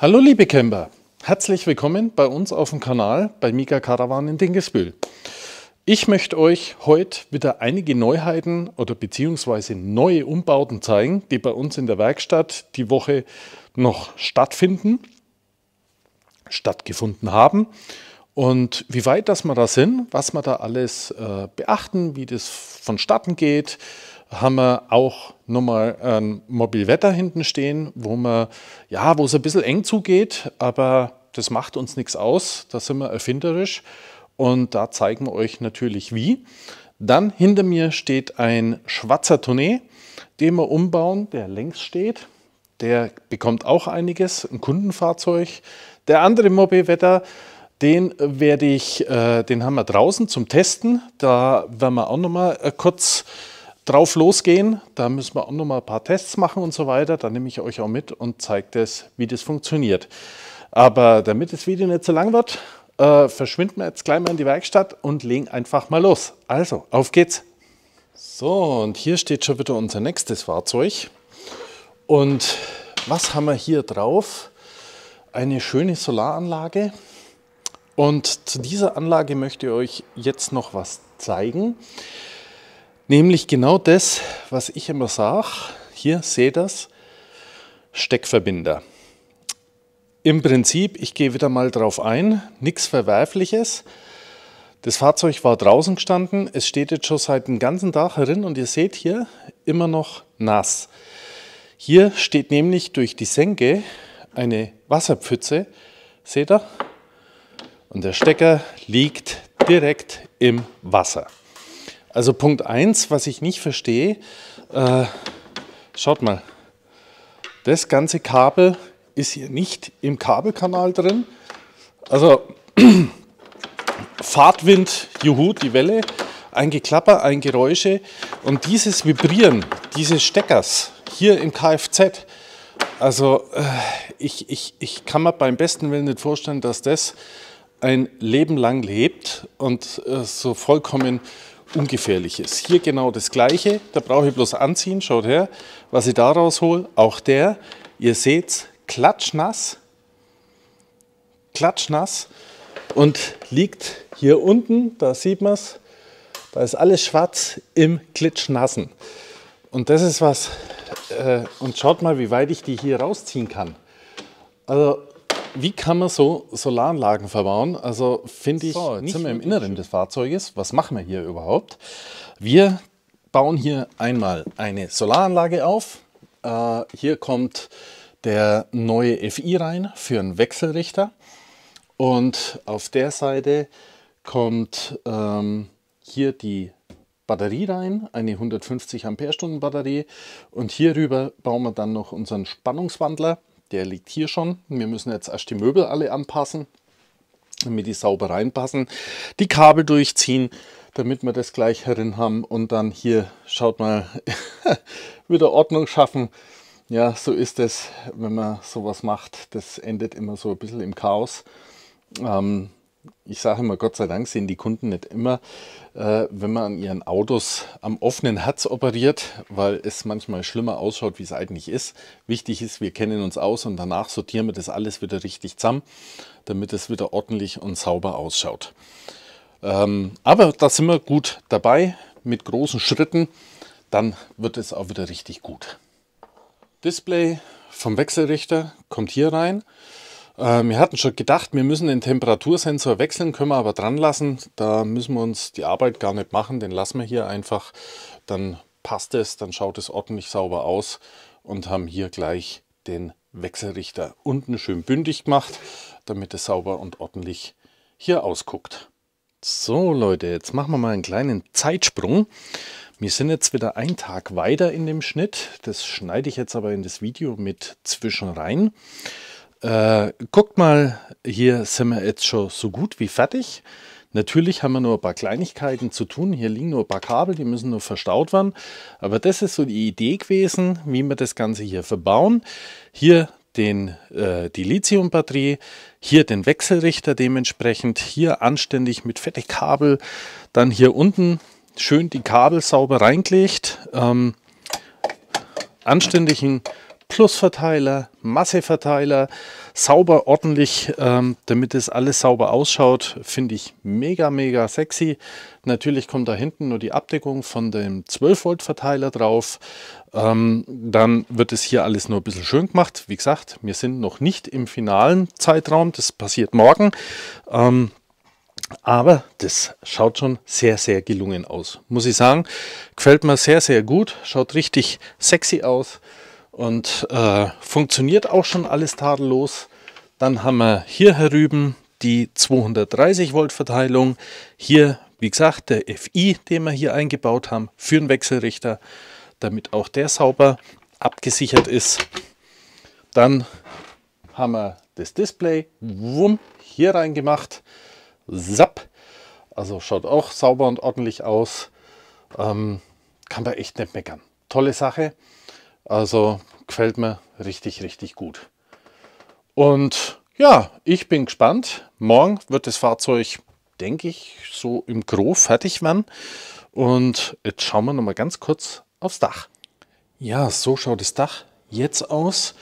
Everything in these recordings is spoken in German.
Hallo liebe Camper, herzlich willkommen bei uns auf dem Kanal bei Mika Caravan in Dingesbühl. Ich möchte euch heute wieder einige Neuheiten oder beziehungsweise neue Umbauten zeigen, die bei uns in der Werkstatt die Woche noch stattfinden, stattgefunden haben. Und wie weit das wir da sind, was wir da alles äh, beachten, wie das vonstatten geht, haben wir auch nochmal ein Mobilwetter hinten stehen, wo man, ja, wo es ein bisschen eng zugeht, aber das macht uns nichts aus. Da sind wir erfinderisch und da zeigen wir euch natürlich wie. Dann hinter mir steht ein schwarzer Tournee, den wir umbauen, der längs steht. Der bekommt auch einiges, ein Kundenfahrzeug. Der andere Mobilwetter, den werde ich, äh, den haben wir draußen zum Testen. Da werden wir auch nochmal äh, kurz drauf losgehen. Da müssen wir auch noch mal ein paar Tests machen und so weiter. Da nehme ich euch auch mit und zeige das, wie das funktioniert. Aber damit das Video nicht zu so lang wird, äh, verschwinden wir jetzt gleich mal in die Werkstatt und legen einfach mal los. Also, auf geht's! So, und hier steht schon wieder unser nächstes Fahrzeug. Und was haben wir hier drauf? Eine schöne Solaranlage. Und zu dieser Anlage möchte ich euch jetzt noch was zeigen. Nämlich genau das, was ich immer sage. Hier seht ihr das. Steckverbinder. Im Prinzip, ich gehe wieder mal drauf ein, nichts Verwerfliches. Das Fahrzeug war draußen gestanden, es steht jetzt schon seit dem ganzen Tag herin und ihr seht hier immer noch nass. Hier steht nämlich durch die Senke eine Wasserpfütze, seht ihr? Und der Stecker liegt direkt im Wasser. Also Punkt 1, was ich nicht verstehe, äh, schaut mal, das ganze Kabel ist hier nicht im Kabelkanal drin. Also Fahrtwind, juhu, die Welle, ein Geklapper, ein Geräusche und dieses Vibrieren dieses Steckers hier im Kfz, also äh, ich, ich, ich kann mir beim besten Willen nicht vorstellen, dass das ein Leben lang lebt und äh, so vollkommen Ungefährliches. Hier genau das Gleiche, da brauche ich bloß anziehen, schaut her, was ich da raushole, auch der, ihr seht's, klatschnass, klatschnass und liegt hier unten, da sieht man es, da ist alles schwarz im Klitschnassen. Und das ist was, äh, und schaut mal, wie weit ich die hier rausziehen kann. Also wie kann man so Solaranlagen verbauen? Also finde ich, so, nicht sind wir im Inneren schön. des Fahrzeuges. Was machen wir hier überhaupt? Wir bauen hier einmal eine Solaranlage auf. Äh, hier kommt der neue FI rein für einen Wechselrichter. Und auf der Seite kommt ähm, hier die Batterie rein, eine 150 Ampere-Stunden Batterie. Und hierüber bauen wir dann noch unseren Spannungswandler der liegt hier schon. Wir müssen jetzt erst die Möbel alle anpassen, damit die sauber reinpassen. Die Kabel durchziehen, damit wir das gleich herin haben. Und dann hier, schaut mal, wieder Ordnung schaffen. Ja, so ist es, wenn man sowas macht. Das endet immer so ein bisschen im Chaos. Ähm, ich sage immer, Gott sei Dank sehen die Kunden nicht immer, äh, wenn man an ihren Autos am offenen Herz operiert, weil es manchmal schlimmer ausschaut, wie es eigentlich ist. Wichtig ist, wir kennen uns aus und danach sortieren wir das alles wieder richtig zusammen, damit es wieder ordentlich und sauber ausschaut. Ähm, aber da sind wir gut dabei, mit großen Schritten, dann wird es auch wieder richtig gut. Display vom Wechselrichter kommt hier rein. Äh, wir hatten schon gedacht, wir müssen den Temperatursensor wechseln, können wir aber dran lassen. Da müssen wir uns die Arbeit gar nicht machen, den lassen wir hier einfach. Dann passt es, dann schaut es ordentlich sauber aus und haben hier gleich den Wechselrichter unten schön bündig gemacht, damit es sauber und ordentlich hier ausguckt. So Leute, jetzt machen wir mal einen kleinen Zeitsprung. Wir sind jetzt wieder einen Tag weiter in dem Schnitt. Das schneide ich jetzt aber in das Video mit zwischen rein. Äh, guckt mal, hier sind wir jetzt schon so gut wie fertig. Natürlich haben wir nur ein paar Kleinigkeiten zu tun. Hier liegen nur ein paar Kabel, die müssen nur verstaut werden. Aber das ist so die Idee gewesen, wie wir das Ganze hier verbauen. Hier den, äh, die Lithiumbatterie, hier den Wechselrichter dementsprechend, hier anständig mit fette Kabel, dann hier unten schön die Kabel sauber reingelegt, ähm, anständigen Plusverteiler, Masseverteiler, sauber, ordentlich, ähm, damit es alles sauber ausschaut, finde ich mega, mega sexy. Natürlich kommt da hinten nur die Abdeckung von dem 12-Volt-Verteiler drauf. Ähm, dann wird es hier alles nur ein bisschen schön gemacht. Wie gesagt, wir sind noch nicht im finalen Zeitraum, das passiert morgen. Ähm, aber das schaut schon sehr, sehr gelungen aus. Muss ich sagen, gefällt mir sehr, sehr gut. Schaut richtig sexy aus und äh, funktioniert auch schon alles tadellos. Dann haben wir hier herüben die 230 Volt Verteilung. Hier, wie gesagt, der FI, den wir hier eingebaut haben, für den Wechselrichter, damit auch der sauber abgesichert ist. Dann haben wir das Display wumm, hier reingemacht. Zapp. Also schaut auch sauber und ordentlich aus. Ähm, kann man echt nicht meckern. Tolle Sache. Also gefällt mir richtig, richtig gut. Und ja, ich bin gespannt. Morgen wird das Fahrzeug, denke ich, so im Gro fertig werden. Und jetzt schauen wir nochmal ganz kurz aufs Dach. Ja, so schaut das Dach jetzt aus.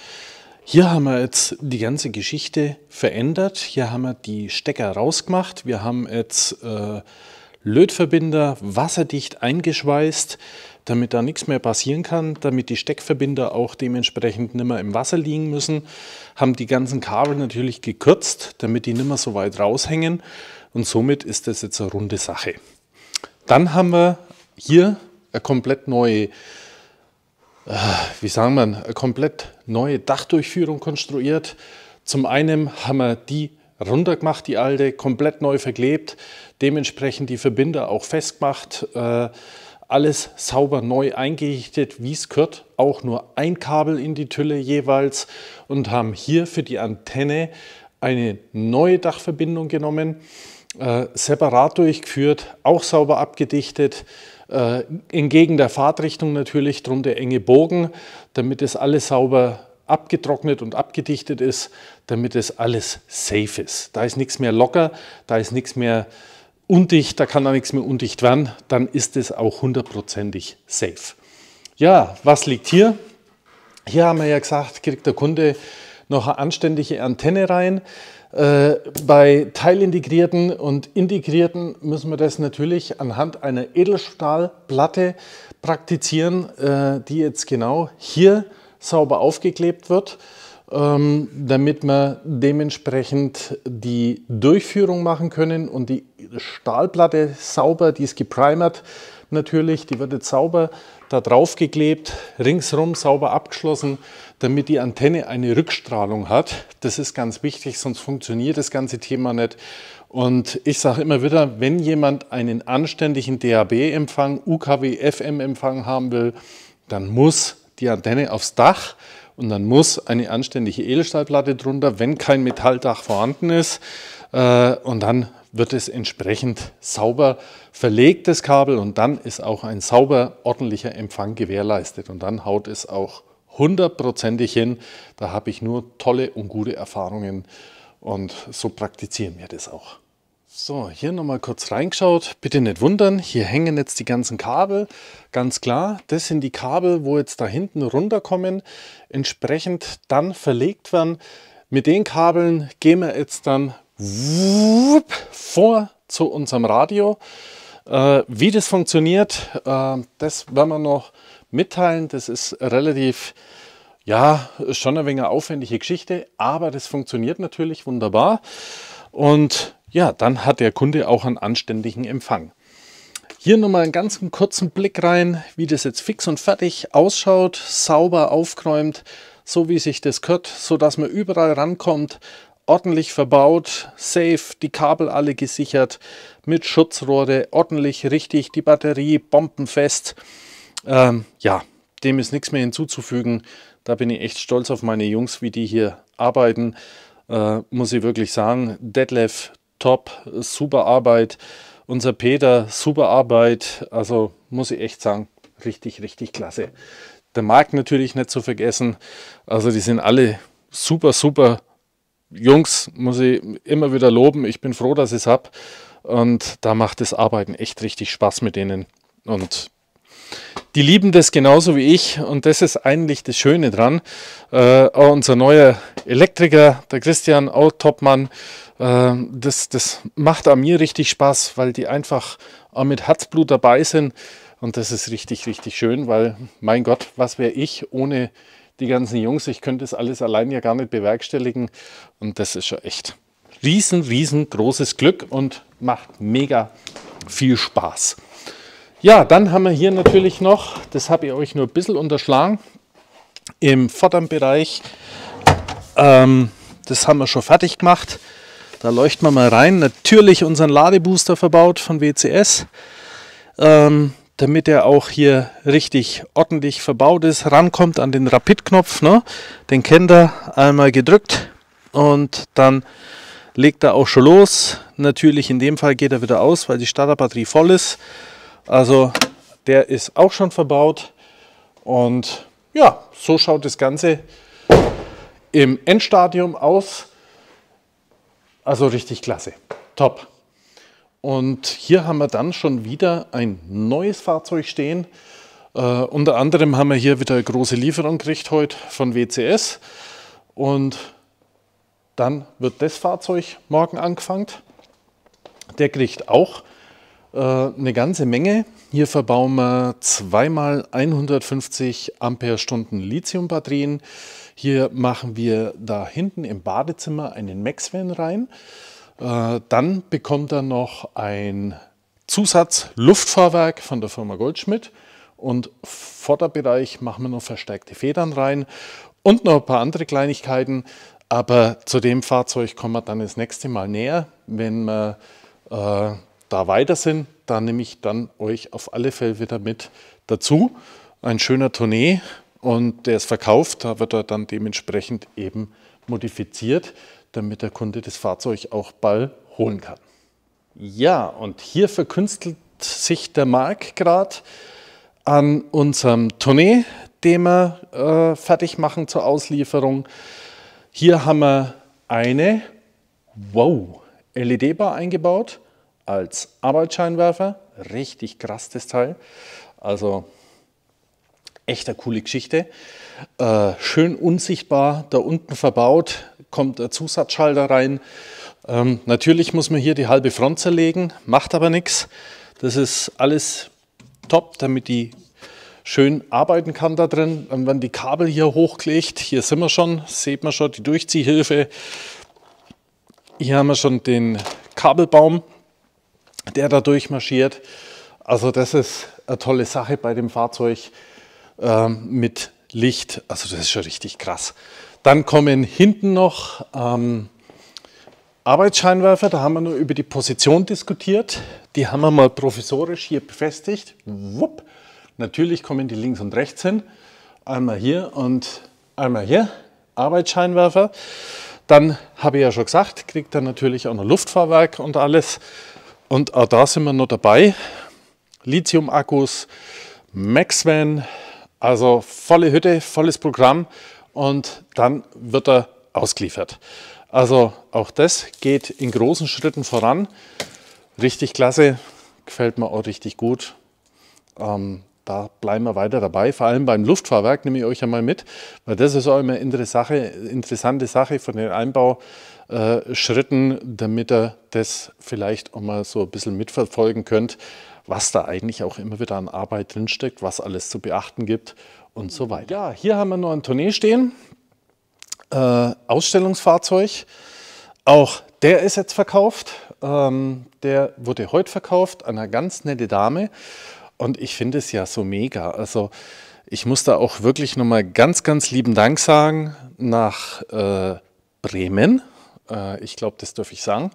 Hier haben wir jetzt die ganze Geschichte verändert. Hier haben wir die Stecker rausgemacht. Wir haben jetzt äh, Lötverbinder wasserdicht eingeschweißt damit da nichts mehr passieren kann, damit die Steckverbinder auch dementsprechend nimmer im Wasser liegen müssen, haben die ganzen Kabel natürlich gekürzt, damit die nimmer so weit raushängen und somit ist das jetzt eine runde Sache. Dann haben wir hier eine komplett neue, äh, wie sagen man, eine komplett neue Dachdurchführung konstruiert. Zum einen haben wir die runtergemacht, die alte, komplett neu verklebt, dementsprechend die Verbinder auch festgemacht, äh, alles sauber neu eingerichtet, wie es gehört. Auch nur ein Kabel in die Tülle jeweils und haben hier für die Antenne eine neue Dachverbindung genommen, äh, separat durchgeführt, auch sauber abgedichtet, äh, entgegen der Fahrtrichtung natürlich, drum der enge Bogen, damit es alles sauber abgetrocknet und abgedichtet ist, damit es alles safe ist. Da ist nichts mehr locker, da ist nichts mehr undicht, da kann da nichts mehr undicht werden, dann ist es auch hundertprozentig safe. Ja, was liegt hier? Hier haben wir ja gesagt, kriegt der Kunde noch eine anständige Antenne rein. Äh, bei Teilintegrierten und Integrierten müssen wir das natürlich anhand einer Edelstahlplatte praktizieren, äh, die jetzt genau hier sauber aufgeklebt wird ähm, damit wir dementsprechend die Durchführung machen können und die Stahlplatte sauber, die ist geprimert natürlich, die wird jetzt sauber da drauf geklebt, ringsrum sauber abgeschlossen, damit die Antenne eine Rückstrahlung hat. Das ist ganz wichtig, sonst funktioniert das ganze Thema nicht. Und ich sage immer wieder, wenn jemand einen anständigen DAB-Empfang, UKW-FM-Empfang haben will, dann muss die Antenne aufs Dach. Und dann muss eine anständige Edelstahlplatte drunter, wenn kein Metalldach vorhanden ist. Äh, und dann wird es entsprechend sauber verlegt, das Kabel. Und dann ist auch ein sauber ordentlicher Empfang gewährleistet. Und dann haut es auch hundertprozentig hin. Da habe ich nur tolle und gute Erfahrungen. Und so praktizieren wir das auch. So, hier nochmal kurz reingeschaut. Bitte nicht wundern, hier hängen jetzt die ganzen Kabel. Ganz klar, das sind die Kabel, wo jetzt da hinten runterkommen, entsprechend dann verlegt werden. Mit den Kabeln gehen wir jetzt dann vor zu unserem Radio. Äh, wie das funktioniert, äh, das werden wir noch mitteilen. Das ist relativ ja, schon ein wenig aufwendige Geschichte, aber das funktioniert natürlich wunderbar. Und ja, dann hat der Kunde auch einen anständigen Empfang. Hier nochmal einen ganz kurzen Blick rein, wie das jetzt fix und fertig ausschaut, sauber aufgeräumt, so wie sich das gehört, sodass man überall rankommt, ordentlich verbaut, safe, die Kabel alle gesichert, mit Schutzrohre, ordentlich, richtig, die Batterie bombenfest. Ähm, ja, dem ist nichts mehr hinzuzufügen. Da bin ich echt stolz auf meine Jungs, wie die hier arbeiten. Äh, muss ich wirklich sagen, Detlef, top, super Arbeit. Unser Peter, super Arbeit. Also muss ich echt sagen, richtig, richtig klasse. Der Marc natürlich nicht zu vergessen. Also die sind alle super, super Jungs, muss ich immer wieder loben. Ich bin froh, dass ich es habe. Und da macht das Arbeiten echt richtig Spaß mit denen. Und die lieben das genauso wie ich und das ist eigentlich das Schöne dran. Äh, auch unser neuer Elektriker, der Christian, auch Topmann, äh, das, das macht an mir richtig Spaß, weil die einfach auch mit Herzblut dabei sind. Und das ist richtig, richtig schön, weil, mein Gott, was wäre ich ohne die ganzen Jungs? Ich könnte das alles allein ja gar nicht bewerkstelligen. Und das ist schon echt riesen, riesengroßes Glück und macht mega viel Spaß. Ja, dann haben wir hier natürlich noch, das habe ich euch nur ein bisschen unterschlagen, im vorderen Bereich, ähm, das haben wir schon fertig gemacht. Da leuchten wir mal rein. Natürlich unseren Ladebooster verbaut von WCS, ähm, damit er auch hier richtig ordentlich verbaut ist, rankommt an den Rapid-Knopf. Ne? Den kennt er, einmal gedrückt und dann legt er auch schon los. Natürlich in dem Fall geht er wieder aus, weil die Starterbatterie voll ist. Also der ist auch schon verbaut. Und ja, so schaut das Ganze im Endstadium aus. Also richtig klasse. Top. Und hier haben wir dann schon wieder ein neues Fahrzeug stehen. Äh, unter anderem haben wir hier wieder eine große Lieferung gekriegt heute von WCS. Und dann wird das Fahrzeug morgen angefangen. Der kriegt auch äh, eine ganze Menge. Hier verbauen wir zweimal 150 Ampere-Stunden Lithium-Batterien. Hier machen wir da hinten im Badezimmer einen Maxvan rein. Äh, dann bekommt er noch ein Zusatz Luftfahrwerk von der Firma Goldschmidt und Vorderbereich machen wir noch verstärkte Federn rein und noch ein paar andere Kleinigkeiten. Aber zu dem Fahrzeug kommen wir dann das nächste Mal näher, wenn wir äh, da weiter sind, da nehme ich dann euch auf alle Fälle wieder mit dazu. Ein schöner Tournee und der ist verkauft, da wird er dann dementsprechend eben modifiziert, damit der Kunde das Fahrzeug auch bald holen kann. Ja, und hier verkünstelt sich der Marc gerade an unserem Tournee, den wir äh, fertig machen zur Auslieferung. Hier haben wir eine Wow LED-Bar eingebaut als Arbeitsscheinwerfer. Richtig krass das Teil. Also echter coole Geschichte. Äh, schön unsichtbar da unten verbaut, kommt der Zusatzschalter rein. Ähm, natürlich muss man hier die halbe Front zerlegen, macht aber nichts. Das ist alles top, damit die schön arbeiten kann da drin. Dann werden die Kabel hier hochgelegt. Hier sind wir schon, sieht man schon die Durchziehhilfe. Hier haben wir schon den Kabelbaum der da durchmarschiert. Also das ist eine tolle Sache bei dem Fahrzeug ähm, mit Licht. Also das ist schon richtig krass. Dann kommen hinten noch ähm, Arbeitsscheinwerfer. Da haben wir nur über die Position diskutiert. Die haben wir mal provisorisch hier befestigt. Wupp. Natürlich kommen die links und rechts hin. Einmal hier und einmal hier. Arbeitsscheinwerfer. Dann habe ich ja schon gesagt, kriegt er natürlich auch noch Luftfahrwerk und alles. Und auch da sind wir noch dabei. Lithium-Akkus, Maxvan, also volle Hütte, volles Programm und dann wird er ausgeliefert. Also auch das geht in großen Schritten voran. Richtig klasse, gefällt mir auch richtig gut. Ähm, da bleiben wir weiter dabei. Vor allem beim Luftfahrwerk nehme ich euch einmal mit, weil das ist auch immer eine interessante Sache von den Einbauschritten, damit ihr das vielleicht auch mal so ein bisschen mitverfolgen könnt, was da eigentlich auch immer wieder an Arbeit drinsteckt, was alles zu beachten gibt und so weiter. Ja, hier haben wir noch ein Tournee stehen, äh, Ausstellungsfahrzeug. Auch der ist jetzt verkauft. Ähm, der wurde heute verkauft an eine ganz nette Dame. Und ich finde es ja so mega. Also ich muss da auch wirklich nochmal ganz, ganz lieben Dank sagen nach äh, Bremen. Äh, ich glaube, das darf ich sagen.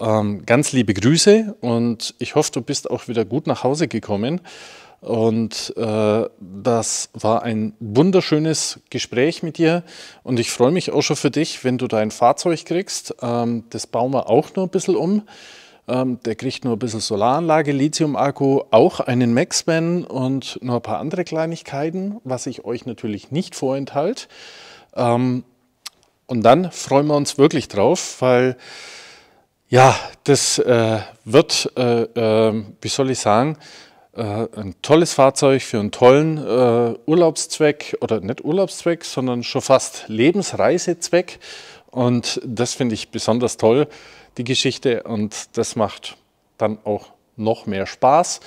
Ähm, ganz liebe Grüße und ich hoffe, du bist auch wieder gut nach Hause gekommen. Und äh, das war ein wunderschönes Gespräch mit dir. Und ich freue mich auch schon für dich, wenn du dein Fahrzeug kriegst. Ähm, das bauen wir auch noch ein bisschen um. Ähm, der kriegt nur ein bisschen Solaranlage, Lithium-Akku, auch einen Maxman und noch ein paar andere Kleinigkeiten, was ich euch natürlich nicht vorenthalte. Ähm, und dann freuen wir uns wirklich drauf, weil ja, das äh, wird, äh, äh, wie soll ich sagen, äh, ein tolles Fahrzeug für einen tollen äh, Urlaubszweck oder nicht Urlaubszweck, sondern schon fast Lebensreisezweck. Und das finde ich besonders toll, die Geschichte. Und das macht dann auch noch mehr Spaß.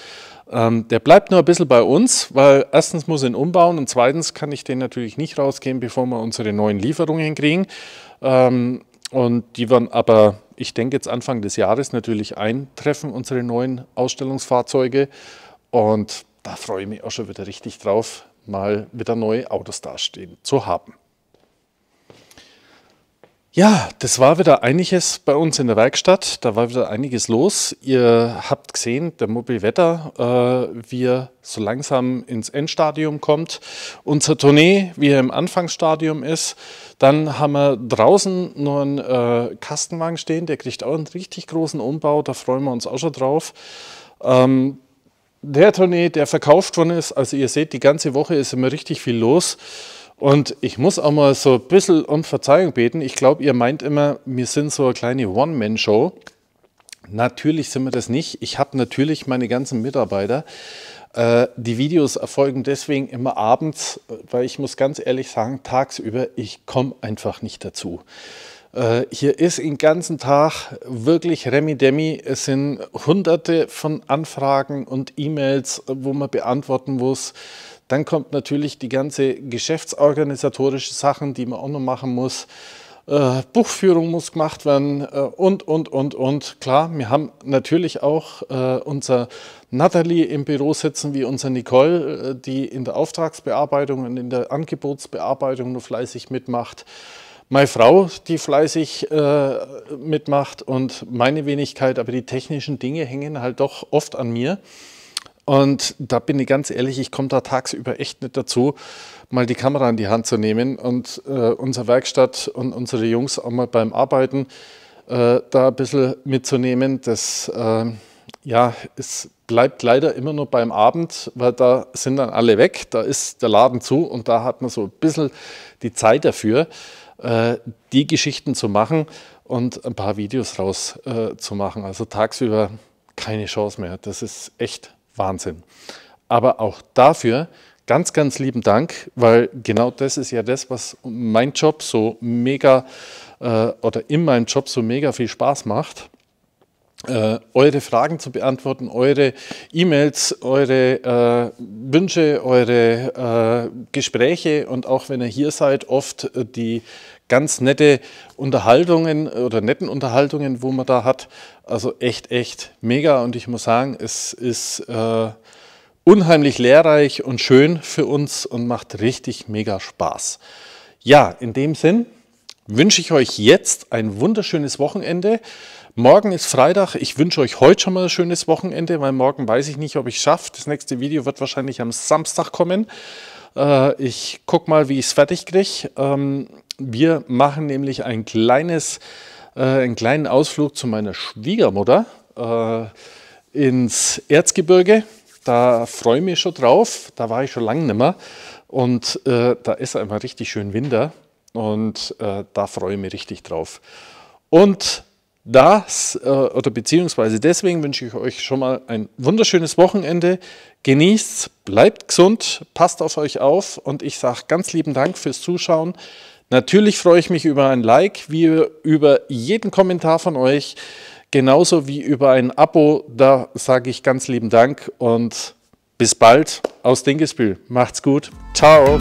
Ähm, der bleibt nur ein bisschen bei uns, weil erstens muss ich ihn umbauen und zweitens kann ich den natürlich nicht rausgehen, bevor wir unsere neuen Lieferungen kriegen. Ähm, und die werden aber, ich denke jetzt Anfang des Jahres natürlich eintreffen, unsere neuen Ausstellungsfahrzeuge. Und da freue ich mich auch schon wieder richtig drauf, mal wieder neue Autos dastehen zu haben. Ja, das war wieder einiges bei uns in der Werkstatt. Da war wieder einiges los. Ihr habt gesehen, der Mobilwetter, äh, wie er so langsam ins Endstadium kommt. Unser Tournee, wie er im Anfangsstadium ist. Dann haben wir draußen noch einen äh, Kastenwagen stehen. Der kriegt auch einen richtig großen Umbau. Da freuen wir uns auch schon drauf. Ähm, der Tournee, der verkauft worden ist. Also ihr seht, die ganze Woche ist immer richtig viel los. Und ich muss auch mal so ein bisschen um Verzeihung beten. Ich glaube, ihr meint immer, wir sind so eine kleine One-Man-Show. Natürlich sind wir das nicht. Ich habe natürlich meine ganzen Mitarbeiter. Äh, die Videos erfolgen deswegen immer abends, weil ich muss ganz ehrlich sagen, tagsüber, ich komme einfach nicht dazu. Äh, hier ist den ganzen Tag wirklich Remi-Demi. Es sind hunderte von Anfragen und E-Mails, wo man beantworten muss. Dann kommt natürlich die ganze geschäftsorganisatorische Sachen, die man auch noch machen muss. Äh, Buchführung muss gemacht werden äh, und, und, und, und. Klar, wir haben natürlich auch äh, unser Natalie im Büro sitzen, wie unser Nicole, äh, die in der Auftragsbearbeitung und in der Angebotsbearbeitung nur fleißig mitmacht. Meine Frau, die fleißig äh, mitmacht und meine Wenigkeit, aber die technischen Dinge hängen halt doch oft an mir. Und da bin ich ganz ehrlich, ich komme da tagsüber echt nicht dazu, mal die Kamera in die Hand zu nehmen und äh, unsere Werkstatt und unsere Jungs auch mal beim Arbeiten äh, da ein bisschen mitzunehmen. Das äh, ja, es bleibt leider immer nur beim Abend, weil da sind dann alle weg, da ist der Laden zu und da hat man so ein bisschen die Zeit dafür, äh, die Geschichten zu machen und ein paar Videos rauszumachen. Äh, also tagsüber keine Chance mehr. Das ist echt Wahnsinn. Aber auch dafür ganz, ganz lieben Dank, weil genau das ist ja das, was mein Job so mega äh, oder in meinem Job so mega viel Spaß macht. Äh, eure Fragen zu beantworten, eure E-Mails, eure äh, Wünsche, eure äh, Gespräche und auch wenn ihr hier seid, oft die ganz nette Unterhaltungen oder netten Unterhaltungen, wo man da hat. Also echt, echt mega. Und ich muss sagen, es ist äh, unheimlich lehrreich und schön für uns und macht richtig mega Spaß. Ja, in dem Sinn wünsche ich euch jetzt ein wunderschönes Wochenende. Morgen ist Freitag. Ich wünsche euch heute schon mal ein schönes Wochenende, weil morgen weiß ich nicht, ob ich es schaffe. Das nächste Video wird wahrscheinlich am Samstag kommen. Äh, ich gucke mal, wie ich es fertig kriege. Ähm, wir machen nämlich ein kleines, äh, einen kleinen Ausflug zu meiner Schwiegermutter äh, ins Erzgebirge. Da freue ich mich schon drauf. Da war ich schon lange nicht mehr. Und äh, da ist einmal richtig schön Winter. Und äh, da freue ich mich richtig drauf. Und das äh, oder beziehungsweise deswegen wünsche ich euch schon mal ein wunderschönes Wochenende. Genießt, bleibt gesund, passt auf euch auf und ich sage ganz lieben Dank fürs Zuschauen. Natürlich freue ich mich über ein Like, wie über jeden Kommentar von euch, genauso wie über ein Abo. Da sage ich ganz lieben Dank und bis bald aus Dingesbühl. Macht's gut. Ciao.